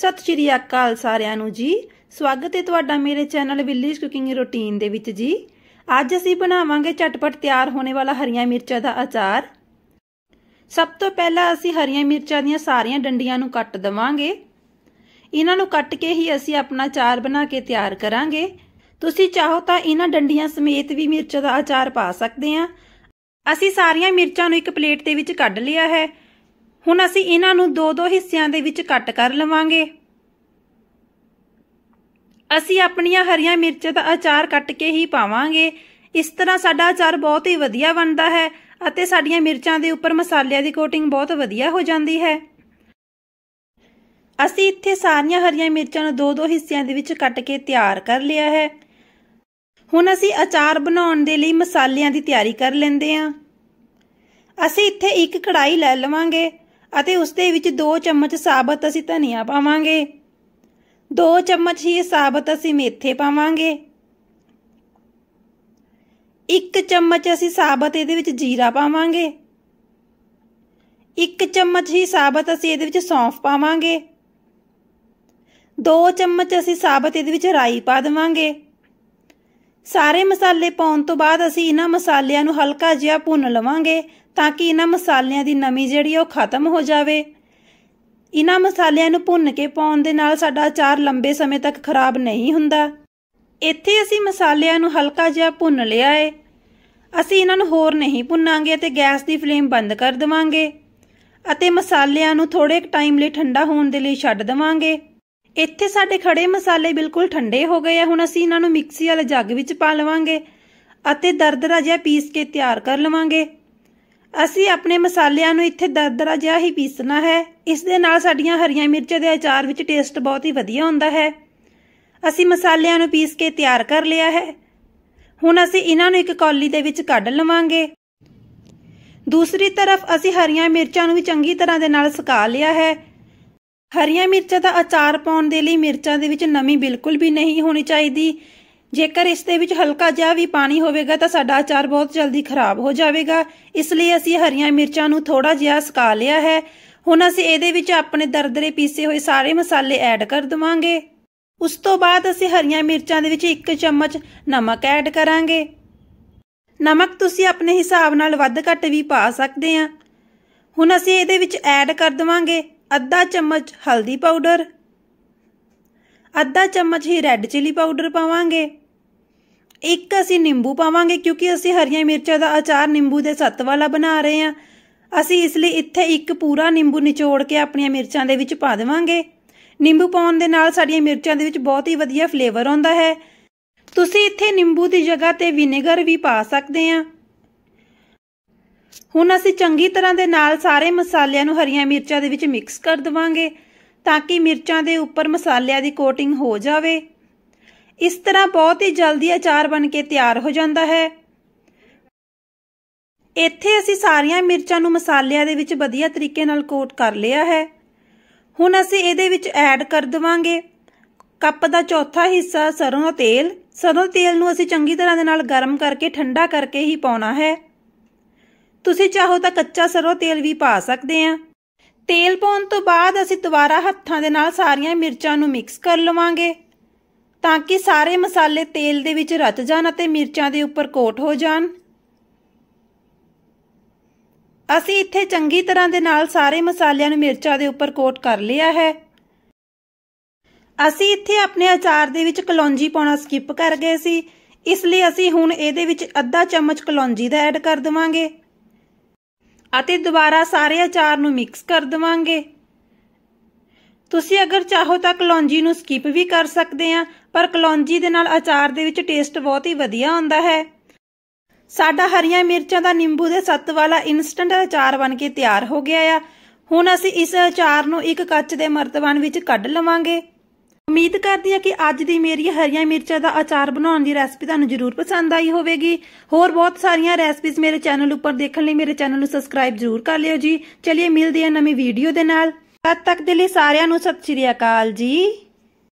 ਸਤਿ ਸ਼੍ਰੀ ਅਕਾਲ ਸਾਰਿਆਂ ਨੂੰ ਜੀ ਸਵਾਗਤ ਹੈ ਤੁਹਾਡਾ ਮੇਰੇ ਚੈਨਲ ਵਿਲੇਜ ਕੁਕਿੰਗ ਰੁਟੀਨ ਦੇ ਵਿੱਚ ਜੀ ਅੱਜ ਅਸੀਂ ਬਣਾਵਾਂਗੇ ਝਟਪਟ ਤਿਆਰ ਹੋਣੇ ਵਾਲਾ ਹਰੀਆਂ ਮਿਰਚਾਂ ਦਾ ਅਚਾਰ ਸਭ ਤੋਂ ਪਹਿਲਾਂ ਅਸੀਂ ਹਰੀਆਂ ਮਿਰਚਾਂ ਦੀਆਂ ਸਾਰੀਆਂ ਡੰਡੀਆਂ ਨੂੰ ਕੱਟ ਦਵਾਂਗੇ ਇਹਨਾਂ ਨੂੰ ਕੱਟ ਕੇ ਹੀ ਅਸੀਂ ਆਪਣਾ ਅਚਾਰ ਬਣਾ ਕੇ ਤਿਆਰ ਕਰਾਂਗੇ ਤੁਸੀਂ ਚਾਹੋ ਤਾਂ ਇਹਨਾਂ ਡੰਡੀਆਂ ਸਮੇਤ ਵੀ ਮਿਰਚਾਂ ਦਾ ਅਚਾਰ ਪਾ ਸਕਦੇ ਆ ਅਸੀਂ ਸਾਰੀਆਂ ਮਿਰਚਾਂ ਨੂੰ ਇੱਕ ਪਲੇਟ ਦੇ ਵਿੱਚ ਕੱਢ ਲਿਆ ਹੈ ਹੁਣ ਅਸੀਂ ਇਹਨਾਂ ਨੂੰ ਦੋ ਦੋ ਹਿੱਸਿਆਂ ਦੇ ਵਿੱਚ ਕੱਟ ਕਰ ਲਵਾਂਗੇ ਅਸੀਂ ਆਪਣੀਆਂ ਹਰੀਆਂ ਮਿਰਚਾਂ ਦਾ ਅਚਾਰ ਕੱਟ ਕੇ ਹੀ ਪਾਵਾਂਗੇ ਇਸ ਤਰ੍ਹਾਂ ਸਾਡਾ ਅਚਾਰ ਬਹੁਤ ਹੀ ਵਧੀਆ ਬਣਦਾ ਹੈ ਅਤੇ ਸਾਡੀਆਂ ਮਿਰਚਾਂ ਦੇ ਉੱਪਰ ਮਸਾਲਿਆਂ ਦੀ ਕੋਟਿੰਗ ਬਹੁਤ ਵਧੀਆ ਹੋ ਜਾਂਦੀ ਹੈ ਅਸੀਂ ਇੱਥੇ ਸਾਰੀਆਂ ਹਰੀਆਂ ਮਿਰਚਾਂ ਨੂੰ ਦੋ ਦੋ ਹਿੱਸਿਆਂ ਦੇ ਵਿੱਚ ਕੱਟ ਕੇ ਤਿਆਰ ਕਰ ਲਿਆ ਹੈ ਹੁਣ ਅਸੀਂ ਅਚਾਰ ਬਣਾਉਣ ਦੇ ਲਈ ਮਸਾਲਿਆਂ ਦੀ ਤਿਆਰੀ ਕਰ ਲੈਂਦੇ ਹਾਂ ਅਸੀਂ ਇੱਥੇ ਇੱਕ ਕੜਾਈ ਲੈ ਲਵਾਂਗੇ ਅਤੇ ਉਸ ਦੇ ਵਿੱਚ 2 ਚਮਚ ਸਾਬਤ ਅਸੀਂ ਧਨੀਆ ਪਾਵਾਂਗੇ 2 ਚਮਚ ਹੀ ਸਾਬਤ ਅਸੀਂ ਮੇਥੇ ਪਾਵਾਂਗੇ 1 ਚਮਚ ਅਸੀਂ ਸਾਬਤ ਇਹਦੇ ਵਿੱਚ ਜੀਰਾ ਪਾਵਾਂਗੇ 1 ਚਮਚ ਹੀ ਸਾਬਤ ਅਸੀਂ ਇਹਦੇ ਵਿੱਚ ਸੌਂਫ ਪਾਵਾਂਗੇ 2 ਚਮਚ ਅਸੀਂ ਸਾਬਤ ਇਹਦੇ ਵਿੱਚ ਰਾਈ ਪਾ ਦੇਵਾਂਗੇ ਸਾਰੇ ਮਸਾਲੇ ਪਾਉਣ ਤੋਂ ਬਾਅਦ ਅਸੀਂ ਇਹਨਾਂ ਮਸਾਲਿਆਂ ਨੂੰ ਹਲਕਾ ਜਿਹਾ ਭੁੰਨ ਲਵਾਂਗੇ ਤਾਂ ਕਿ ਇਹਨਾਂ ਮਸਾਲਿਆਂ ਦੀ ਨਮੀ ਜਿਹੜੀ ਉਹ ਖਤਮ ਹੋ ਜਾਵੇ ਇਹਨਾਂ ਮਸਾਲਿਆਂ ਨੂੰ ਭੁੰਨ ਕੇ ਪਾਉਣ ਦੇ ਨਾਲ ਸਾਡਾ ਅਚਾਰ ਲੰਬੇ ਸਮੇਂ ਤੱਕ ਖਰਾਬ ਨਹੀਂ ਹੁੰਦਾ ਇੱਥੇ ਅਸੀਂ ਮਸਾਲਿਆਂ ਨੂੰ ਹਲਕਾ ਜਿਹਾ ਭੁੰਨ ਲਿਆ ਏ ਅਸੀਂ ਇਹਨਾਂ ਨੂੰ ਹੋਰ ਨਹੀਂ ਭੁੰਨਾਂਗੇ ਤੇ ਗੈਸ ਦੀ ਫਲੇਮ ਬੰਦ ਕਰ ਦੇਵਾਂਗੇ ਅਤੇ ਮਸਾਲਿਆਂ ਨੂੰ ਥੋੜੇ ਟਾਈਮ ਲਈ ਠੰਡਾ ਹੋਣ ਦੇ ਲਈ ਛੱਡ ਦੇਵਾਂਗੇ ਇੱਥੇ ਸਾਡੇ ਖੜੇ ਮਸਾਲੇ ਬਿਲਕੁਲ ਠੰਡੇ ਹੋ ਗਏ ਆ ਹੁਣ ਅਸੀਂ ਇਹਨਾਂ ਨੂੰ ਮਿਕਸੀ ਵਾਲੇ ਜੱਗ ਵਿੱਚ ਪਾ ਲਵਾਂਗੇ ਅਤੇ ਦਰਦਰਾ ਜਿਹਾ ਪੀਸ ਕੇ ਤਿਆਰ ਕਰ ਲਵਾਂਗੇ ਅਸੀਂ ਆਪਣੇ ਮਸਾਲਿਆਂ ਨੂੰ ਇੱਥੇ ਦਰਦਰਾ ਜਿਹਾ ਹੀ ਪੀਸਣਾ ਹੈ ਇਸ ਦੇ ਨਾਲ ਸਾਡੀਆਂ ਹਰੀਆਂ ਮਿਰਚਾਂ ਦੇ ਅਚਾਰ ਵਿੱਚ ਟੇਸਟ ਬਹੁਤ ਹੀ ਵਧੀਆ ਹੁੰਦਾ ਹੈ ਅਸੀਂ ਮਸਾਲਿਆਂ ਨੂੰ ਪੀਸ ਕੇ ਤਿਆਰ ਕਰ ਲਿਆ ਹੈ ਹੁਣ ਅਸੀਂ ਇਹਨਾਂ ਨੂੰ ਇੱਕ ਕੌਲੀ ਦੇ ਵਿੱਚ ਕੱਢ ਲਵਾਂਗੇ ਦੂਸਰੀ ਤਰਫ ਅਸੀਂ ਹਰੀਆਂ ਮਿਰਚਾਂ ਨੂੰ ਵੀ ਚੰਗੀ ਤਰ੍ਹਾਂ ਦੇ ਨਾਲ ਸੁਕਾ ਲਿਆ ਹੈ ਹਰੀਆਂ ਮਿਰਚਾਂ ਦਾ ਅਚਾਰ ਪਾਉਣ ਦੇ ਲਈ ਮਿਰਚਾਂ ਦੇ ਵਿੱਚ ਨਮੀ ਬਿਲਕੁਲ ਵੀ ਨਹੀਂ ਹੋਣੀ ਚਾਹੀਦੀ ਜੇਕਰ ਇਸ ਦੇ ਵਿੱਚ ਹਲਕਾ ਜਿਹਾ ਵੀ ਪਾਣੀ ਹੋਵੇਗਾ ਤਾਂ ਸਾਡਾ ਅਚਾਰ ਬਹੁਤ ਜਲਦੀ ਖਰਾਬ ਹੋ ਜਾਵੇਗਾ ਇਸ ਲਈ ਅਸੀਂ ਹਰੀਆਂ ਮਿਰਚਾਂ ਨੂੰ ਥੋੜਾ ਜਿਹਾ ਸੁਕਾ ਲਿਆ ਹੈ ਹੁਣ ਅਸੀਂ ਇਹਦੇ ਵਿੱਚ ਆਪਣੇ ਦਰਦਰੇ ਪੀਸੇ ਹੋਏ ਸਾਰੇ ਮਸਾਲੇ ਐਡ ਕਰ ਦਵਾਂਗੇ ਉਸ ਤੋਂ ਬਾਅਦ ਅਸੀਂ ਹਰੀਆਂ ਮਿਰਚਾਂ ਦੇ ਵਿੱਚ 1 ਚਮਚ ਨਮਕ ਐਡ ਕਰਾਂਗੇ ਨਮਕ ਤੁਸੀਂ ਆਪਣੇ ਹਿਸਾਬ ਨਾਲ ਵੱਧ ਘੱਟ ਵੀ ਪਾ ਸਕਦੇ ਆ ਹੁਣ ਅਸੀਂ ਇਹਦੇ ਵਿੱਚ ਐਡ ਕਰ ਦਵਾਂਗੇ ਅੱਧਾ ਚਮਚ ਹਲਦੀ ਪਾਊਡਰ ਅੱਧਾ ਚਮਚ ਹੀ ਰੈੱਡ ਚਿਲੀ ਪਾਊਡਰ ਪਾਵਾਂਗੇ ਇੱਕ ਅਸੀਂ ਨਿੰਬੂ ਪਾਵਾਂਗੇ ਕਿਉਂਕਿ ਅਸੀਂ ਹਰੀਆਂ ਮਿਰਚਾਂ ਦਾ ਅਚਾਰ ਨਿੰਬੂ ਦੇ ਸੱਤ ਵਾਲਾ ਬਣਾ ਰਹੇ ਹਾਂ ਅਸੀਂ ਇਸ ਲਈ ਇੱਥੇ ਇੱਕ ਪੂਰਾ ਨਿੰਬੂ ਨਿਚੋੜ ਕੇ ਆਪਣੀਆਂ ਮਿਰਚਾਂ ਦੇ ਵਿੱਚ ਪਾ ਦੇਵਾਂਗੇ ਨਿੰਬੂ ਪਾਉਣ ਦੇ ਨਾਲ ਸਾਡੀਆਂ ਮਿਰਚਾਂ ਦੇ ਵਿੱਚ ਬਹੁਤ ਹੀ ਵਧੀਆ ਫਲੇਵਰ ਆਉਂਦਾ ਹੈ ਤੁਸੀਂ ਇੱਥੇ ਨਿੰਬੂ ਦੀ ਜਗ੍ਹਾ ਤੇ ਵਿਨੇਗਰ ਵੀ ਪਾ ਸਕਦੇ ਆਂ ਹੁਣ ਅਸੀਂ ਚੰਗੀ ਤਰ੍ਹਾਂ ਦੇ ਨਾਲ ਸਾਰੇ ਮਸਾਲਿਆਂ ਨੂੰ ਹਰੀਆਂ ਮਿਰਚਾਂ ਦੇ ਵਿੱਚ ਮਿਕਸ ਕਰ ਦਵਾਂਗੇ ਤਾਂ ਕਿ ਮਿਰਚਾਂ ਦੇ ਉੱਪਰ ਮਸਾਲਿਆਂ ਦੀ ਕੋਟਿੰਗ ਹੋ ਜਾਵੇ ਇਸ ਤਰ੍ਹਾਂ ਬਹੁਤ ਹੀ ਜਲਦੀ ਅਚਾਰ ਬਣ ਕੇ ਤਿਆਰ ਹੋ ਜਾਂਦਾ ਹੈ ਇੱਥੇ ਅਸੀਂ ਸਾਰੀਆਂ ਮਿਰਚਾਂ ਨੂੰ ਮਸਾਲਿਆਂ ਦੇ ਵਿੱਚ ਵਧੀਆ ਤਰੀਕੇ ਨਾਲ ਕੋਟ ਕਰ ਲਿਆ ਹੈ ਹੁਣ ਅਸੀਂ ਇਹਦੇ ਵਿੱਚ ਐਡ ਕਰ ਦਵਾਂਗੇ ਕੱਪ ਦਾ ਚੌਥਾ ਹਿੱਸਾ ਸਰੋਂ ਦਾ ਤੇਲ ਸਰੋਂ ਦੇ ਤੇਲ ਨੂੰ ਅਸੀਂ ਚੰਗੀ ਤਰ੍ਹਾਂ ਦੇ ਨਾਲ ਗਰਮ ਕਰਕੇ ਠੰਡਾ ਕਰਕੇ ਹੀ ਪਾਉਣਾ ਹੈ ਤੁਸੀਂ ਚਾਹੋ ਤਾਂ ਕੱਚਾ ਸਰੋਂ ਤੇਲ ਵੀ ਪਾ ਸਕਦੇ ਆ ਤੇਲ ਪਾਉਣ ਤੋਂ ਬਾਅਦ ਅਸੀਂ ਦੁਬਾਰਾ ਹੱਥਾਂ ਦੇ ਨਾਲ ਸਾਰੀਆਂ ਮਿਰਚਾਂ ਨੂੰ ਮਿਕਸ ਕਰ ਲਵਾਂਗੇ ਤਾਂ ਕਿ ਸਾਰੇ ਮਸਾਲੇ ਤੇਲ ਦੇ ਵਿੱਚ ਰਤ ਜਾਣ ਅਤੇ ਮਿਰਚਾਂ ਦੇ ਉੱਪਰ ਕੋਟ ਹੋ ਜਾਣ ਅਸੀਂ ਇੱਥੇ ਚੰਗੀ ਤਰ੍ਹਾਂ ਦੇ ਨਾਲ ਸਾਰੇ ਮਸਾਲਿਆਂ ਨੂੰ ਮਿਰਚਾਂ ਦੇ ਉੱਪਰ ਕੋਟ ਕਰ ਲਿਆ ਹੈ ਅਸੀਂ ਇੱਥੇ ਆਪਣੇ ਅਚਾਰ ਦੇ ਵਿੱਚ ਕਲੌਂਜੀ ਪਾਉਣਾ ਸਕਿਪ ਕਰ ਗਏ ਸੀ ਇਸ ਲਈ ਅਸੀਂ ਹੁਣ ਇਹਦੇ ਵਿੱਚ ਅੱਧਾ ਚਮਚ ਕਲੌਂਜੀ ਦਾ ਐਡ ਕਰ ਦਵਾਂਗੇ ਅਤੇ ਦੁਬਾਰਾ ਸਾਰੇ ਅਚਾਰ ਨੂੰ ਮਿਕਸ ਕਰ ਦਵਾਂਗੇ ਤੁਸੀਂ ਅਗਰ ਚਾਹੋ ਤਾਂ ਕਲੌਂਜੀ ਨੂੰ ਸਕਿਪ ਵੀ ਕਰ ਸਕਦੇ ਆ ਪਰ ਕਲੌਂਜੀ ਦੇ ਨਾਲ ਅਚਾਰ ਦੇ ਵਿੱਚ ਟੇਸਟ ਬਹੁਤ ਹੀ ਵਧੀਆ ਆਉਂਦਾ ਹੈ ਸਾਡਾ ਹਰੀਆਂ ਮਿਰਚਾਂ ਦਾ ਨਿੰਬੂ ਦੇ ਸੱਤ ਵਾਲਾ ਇਨਸਟੈਂਟ ਅਚਾਰ ਬਣ ਕੇ ਤਿਆਰ ਹੋ ਗਿਆ ਆ ਹੁਣ ਅਸੀਂ ਇਸ ਅਚਾਰ ਨੂੰ ਇੱਕ ਕੱਚ ਦੇ ਮਰਤਬਾਨ ਵਿੱਚ ਕੱਢ ਲਵਾਂਗੇ ਉਮੀਦ ਕਰਦੀ ਹਾਂ ਕਿ ਅੱਜ ਦੀ ਮੇਰੀ ਹਰੀਆਂ ਮਿਰਚਾਂ ਦਾ ਅਚਾਰ ਬਣਾਉਣ ਦੀ ਰੈਸਪੀ ਤੁਹਾਨੂੰ ਜ਼ਰੂਰ ਪਸੰਦ ਆਈ ਹੋਵੇਗੀ ਹੋਰ ਬਹੁਤ ਸਾਰੀਆਂ ਰੈਸਪੀਜ਼ ਮੇਰੇ ਚੈਨਲ ਉੱਪਰ ਦੇਖਣ ਲਈ ਮੇਰੇ ਚੈਨਲ ਨੂੰ ਸਬਸਕ੍ਰਾਈਬ ਜ਼ਰੂਰ ਕਰ ਲਿਓ ਜੀ ਚਲਿਏ ਮਿਲਦੇ ਹਾਂ ਨਵੀਂ ਵੀਡੀਓ ਦੇ ਨਾਲ ਤਦ ਤੱਕ ਦੇ ਲਈ ਸਾਰਿਆਂ ਨੂੰ ਸਤਿ ਸ਼੍ਰੀ ਅਕਾਲ ਜੀ